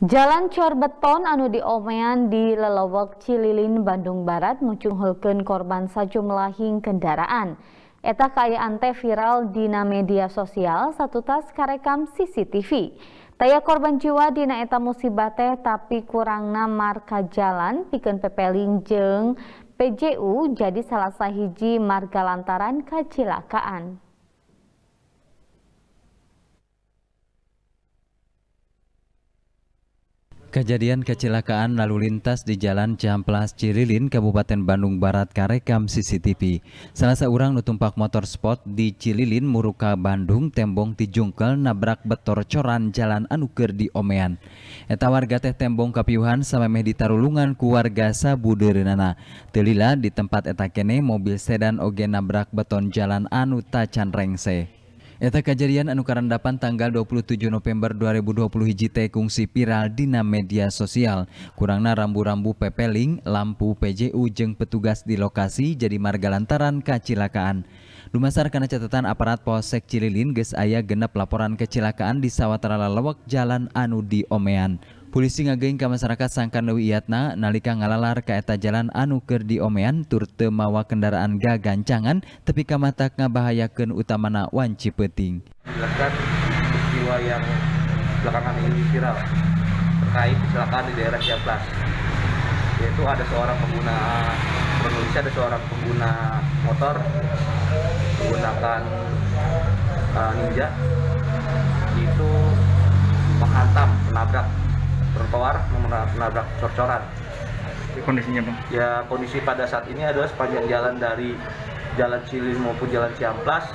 Jalan cor beton anu diomean di Lelowok Cililin, Bandung Barat hulken korban sajumlahing kendaraan. Eta kaya ante viral dina media sosial satu tas karekam CCTV. Taya korban jiwa dina eta musibah teh tapi kurangna marka jalan pikeun pepeling jeung PJU jadi salah sahiji marga lantaran kecelakaan. Kejadian kecelakaan lalu lintas di Jalan Jamplas Cililin, Kabupaten Bandung Barat karekam CCTV. Salah seorang nutumpak motor sport di Cililin, Muruka, Bandung, tembong tijungkel nabrak betor coran jalan Anuger di Omean. Eta warga teh tembong kapiuhan sampai meh ditarulungan Sabu Sabuderenana. Telila di tempat eta kene mobil sedan oge nabrak beton jalan Anuta Canrengse. Rengse. Eta kejadian anu karandapan tanggal 27 November 2020 hiji teh kungsi viral dina media sosial. Kurangna rambu-rambu pepeling, lampu PJU jeung petugas di lokasi jadi marga lantaran kacilakaan. Dumasar karena catatan aparat Polsek Cililin geus aya genep laporan kecelakaan di sawatara lalewek Jalan Anu di Omean. Polisi ngageng ke masyarakat sangkan Lewi Iatna nalika ngalalar ke eta jalan anuker di Omean turte mawa kendaraan ga gancangan tepi ka ngabahayakan utamana wan Cipeting. Jelaskan peristiwa yang belakangan ini viral terkait kecelakaan di daerah Ciamplas. Yaitu ada seorang pengguna penulis ada seorang pengguna motor menggunakan uh, ninja itu menghantam menabrak trotoar menabrak cor-coran kondisinya bang? ya kondisi pada saat ini adalah sepanjang jalan dari jalan Cilin maupun jalan Ciamplas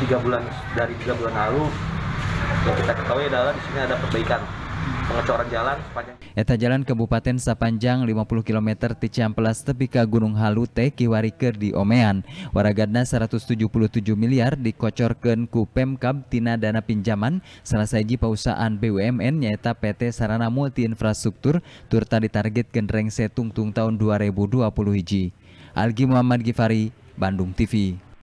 tiga bulan dari tiga bulan lalu yang kita ketahui adalah di sini ada perbaikan pengecoran jalan sepanjang Eta jalan Kabupaten sepanjang 50 km ti Ciamplas tepika Gunung Halute Kiwariker di Omean Waragadna 177 miliar dikocorkan ku Pemkab tina dana pinjaman salah saji pausaan BUMN nyaeta PT Sarana Multi Infrastruktur turta ditargetkan rengse tungtung tahun 2020 hiji Algi Muhammad Gifari, Bandung TV